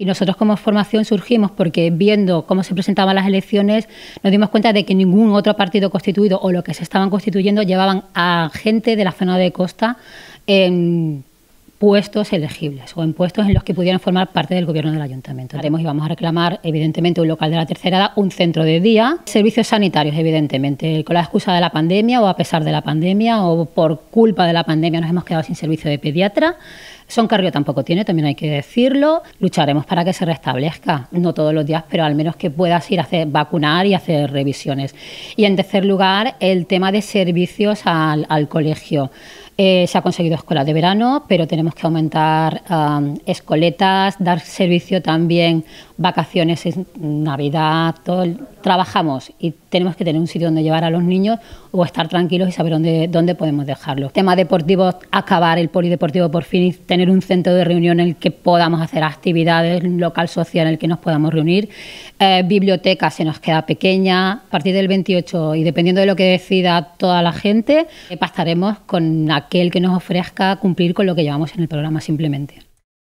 Y nosotros como formación surgimos porque viendo cómo se presentaban las elecciones, nos dimos cuenta de que ningún otro partido constituido o lo que se estaban constituyendo llevaban a gente de la zona de costa en puestos elegibles o en puestos en los que pudieran formar parte del gobierno del ayuntamiento. Haremos y vamos a reclamar, evidentemente, un local de la tercera edad, un centro de día, servicios sanitarios, evidentemente, con la excusa de la pandemia o a pesar de la pandemia o por culpa de la pandemia nos hemos quedado sin servicio de pediatra. Son tampoco tiene, también hay que decirlo. Lucharemos para que se restablezca, no todos los días, pero al menos que puedas ir a hacer, vacunar y hacer revisiones. Y en tercer lugar, el tema de servicios al, colegio. Eh, se ha conseguido escuela de verano, pero tenemos que aumentar escoletas, dar servicio también vacaciones, Navidad, todo trabajamos y tenemos que tener un sitio donde llevar a los niños o estar tranquilos y saber dónde, dónde podemos dejarlos. Tema deportivo, acabar el polideportivo por fin y tener un centro de reunión en el que podamos hacer actividades, un local social en el que nos podamos reunir. Eh, biblioteca se nos queda pequeña. A partir del 28 y dependiendo de lo que decida toda la gente, eh, pastaremos con aquel que nos ofrezca cumplir con lo que llevamos en el programa simplemente.